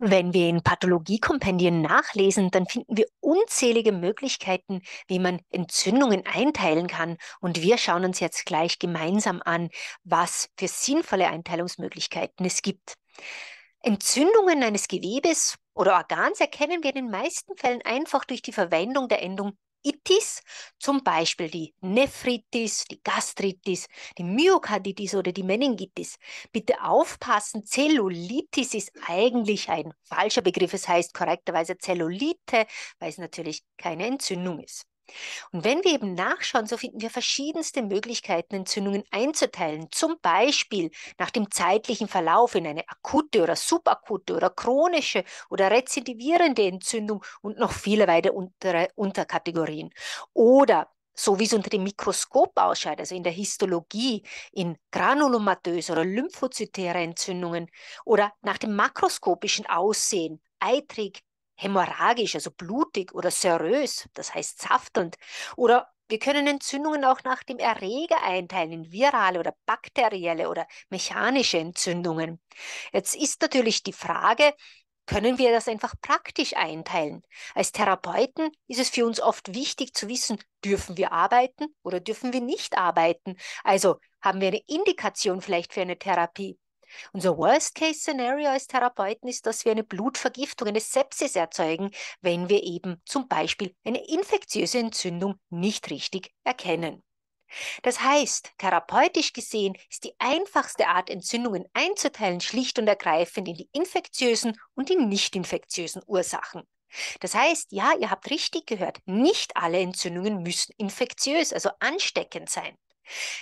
Wenn wir in Pathologiekompendien nachlesen, dann finden wir unzählige Möglichkeiten, wie man Entzündungen einteilen kann. Und wir schauen uns jetzt gleich gemeinsam an, was für sinnvolle Einteilungsmöglichkeiten es gibt. Entzündungen eines Gewebes oder Organs erkennen wir in den meisten Fällen einfach durch die Verwendung der Endung Itis, zum Beispiel die Nephritis, die Gastritis, die Myokarditis oder die Meningitis. Bitte aufpassen, Zellulitis ist eigentlich ein falscher Begriff. Es heißt korrekterweise Zellulite, weil es natürlich keine Entzündung ist. Und wenn wir eben nachschauen, so finden wir verschiedenste Möglichkeiten, Entzündungen einzuteilen. Zum Beispiel nach dem zeitlichen Verlauf in eine akute oder subakute oder chronische oder rezidivierende Entzündung und noch viele weitere unter Unterkategorien. Oder so wie es unter dem Mikroskop ausschaut, also in der Histologie, in granulomatöse oder lymphozytäre Entzündungen oder nach dem makroskopischen Aussehen, eitrig, hämorrhagisch, also blutig oder serös, das heißt saftend. Oder wir können Entzündungen auch nach dem Erreger einteilen in virale oder bakterielle oder mechanische Entzündungen. Jetzt ist natürlich die Frage, können wir das einfach praktisch einteilen. Als Therapeuten ist es für uns oft wichtig zu wissen, dürfen wir arbeiten oder dürfen wir nicht arbeiten. Also haben wir eine Indikation vielleicht für eine Therapie. Unser Worst-Case-Szenario als Therapeuten ist, dass wir eine Blutvergiftung, eine Sepsis erzeugen, wenn wir eben zum Beispiel eine infektiöse Entzündung nicht richtig erkennen. Das heißt, therapeutisch gesehen ist die einfachste Art, Entzündungen einzuteilen, schlicht und ergreifend in die infektiösen und die nicht infektiösen Ursachen. Das heißt, ja, ihr habt richtig gehört, nicht alle Entzündungen müssen infektiös, also ansteckend sein.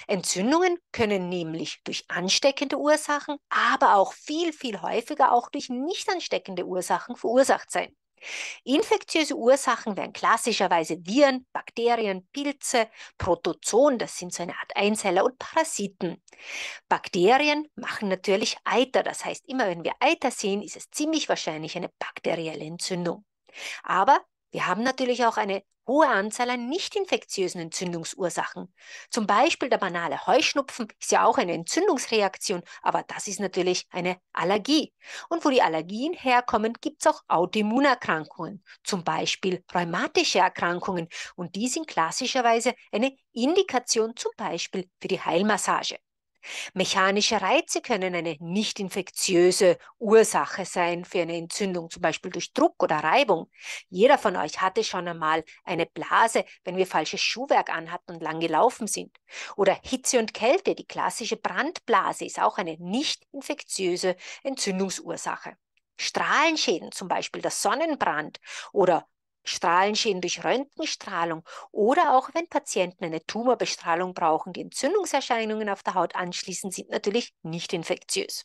Entzündungen können nämlich durch ansteckende Ursachen, aber auch viel, viel häufiger auch durch nicht ansteckende Ursachen verursacht sein. Infektiöse Ursachen wären klassischerweise Viren, Bakterien, Pilze, Protozoen, das sind so eine Art Einzeller und Parasiten. Bakterien machen natürlich Eiter, das heißt, immer wenn wir Eiter sehen, ist es ziemlich wahrscheinlich eine bakterielle Entzündung. Aber wir haben natürlich auch eine hohe Anzahl an nicht infektiösen Entzündungsursachen. Zum Beispiel der banale Heuschnupfen ist ja auch eine Entzündungsreaktion, aber das ist natürlich eine Allergie. Und wo die Allergien herkommen, gibt es auch Autoimmunerkrankungen, zum Beispiel rheumatische Erkrankungen. Und die sind klassischerweise eine Indikation zum Beispiel für die Heilmassage. Mechanische Reize können eine nicht infektiöse Ursache sein für eine Entzündung, zum Beispiel durch Druck oder Reibung. Jeder von euch hatte schon einmal eine Blase, wenn wir falsches Schuhwerk anhatten und lang gelaufen sind. Oder Hitze und Kälte, die klassische Brandblase, ist auch eine nicht infektiöse Entzündungsursache. Strahlenschäden, zum Beispiel der Sonnenbrand oder Strahlenschäden durch Röntgenstrahlung oder auch wenn Patienten eine Tumorbestrahlung brauchen, die Entzündungserscheinungen auf der Haut anschließen, sind natürlich nicht infektiös.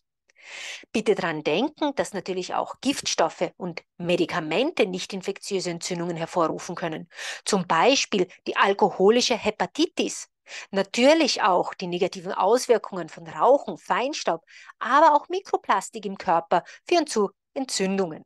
Bitte daran denken, dass natürlich auch Giftstoffe und Medikamente nicht infektiöse Entzündungen hervorrufen können. Zum Beispiel die alkoholische Hepatitis, natürlich auch die negativen Auswirkungen von Rauchen, Feinstaub, aber auch Mikroplastik im Körper führen zu Entzündungen.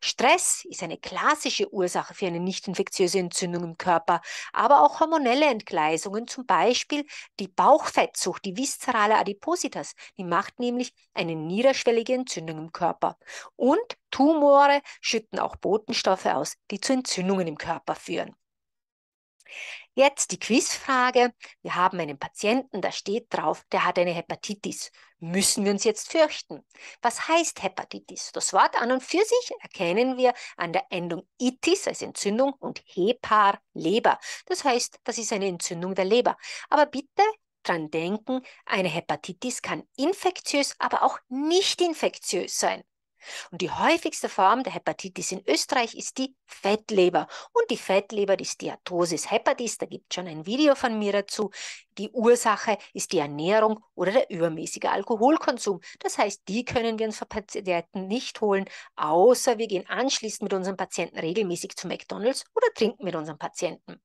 Stress ist eine klassische Ursache für eine nicht-infektiöse Entzündung im Körper, aber auch hormonelle Entgleisungen, zum Beispiel die Bauchfettsucht, die viszerale Adipositas, die macht nämlich eine niederschwellige Entzündung im Körper. Und Tumore schütten auch Botenstoffe aus, die zu Entzündungen im Körper führen. Jetzt die Quizfrage. Wir haben einen Patienten, da steht drauf, der hat eine Hepatitis. Müssen wir uns jetzt fürchten? Was heißt Hepatitis? Das Wort an und für sich erkennen wir an der Endung itis als Entzündung und hepar Leber. Das heißt, das ist eine Entzündung der Leber. Aber bitte dran denken, eine Hepatitis kann infektiös, aber auch nicht infektiös sein. Und die häufigste Form der Hepatitis in Österreich ist die Fettleber. Und die Fettleber ist Steatosis hepatis, da gibt es schon ein Video von mir dazu. Die Ursache ist die Ernährung oder der übermäßige Alkoholkonsum. Das heißt, die können wir uns von Patienten nicht holen, außer wir gehen anschließend mit unseren Patienten regelmäßig zu McDonalds oder trinken mit unseren Patienten.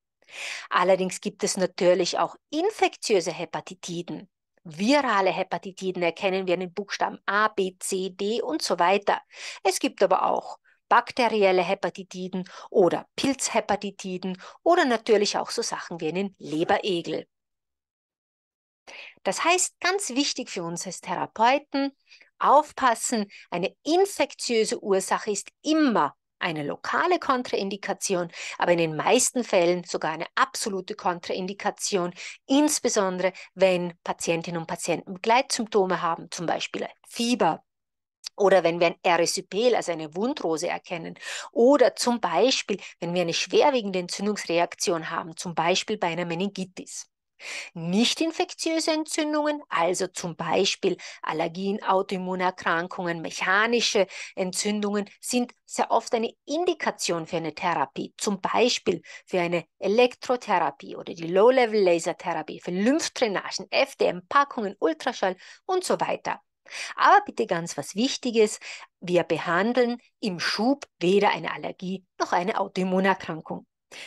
Allerdings gibt es natürlich auch infektiöse Hepatitiden. Virale Hepatitiden erkennen wir an den Buchstaben A, B, C, D und so weiter. Es gibt aber auch bakterielle Hepatitiden oder Pilzhepatitiden oder natürlich auch so Sachen wie einen Leberegel. Das heißt, ganz wichtig für uns als Therapeuten, aufpassen, eine infektiöse Ursache ist immer eine lokale Kontraindikation, aber in den meisten Fällen sogar eine absolute Kontraindikation, insbesondere wenn Patientinnen und Patienten Begleitsymptome haben, zum Beispiel Fieber, oder wenn wir ein Erysypel, also eine Wundrose erkennen. Oder zum Beispiel, wenn wir eine schwerwiegende Entzündungsreaktion haben, zum Beispiel bei einer Meningitis. Nicht infektiöse Entzündungen, also zum Beispiel Allergien, Autoimmunerkrankungen, mechanische Entzündungen, sind sehr oft eine Indikation für eine Therapie, zum Beispiel für eine Elektrotherapie oder die Low-Level-Lasertherapie, für Lymphdrainagen, FDM, Packungen, Ultraschall und so weiter. Aber bitte ganz was Wichtiges, wir behandeln im Schub weder eine Allergie noch eine Autoimmunerkrankung.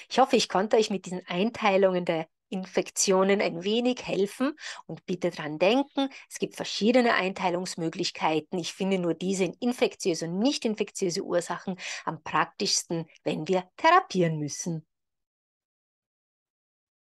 Ich hoffe, ich konnte euch mit diesen Einteilungen der Infektionen ein wenig helfen. Und bitte dran denken, es gibt verschiedene Einteilungsmöglichkeiten. Ich finde nur diese in infektiöse und nicht infektiöse Ursachen am praktischsten, wenn wir therapieren müssen.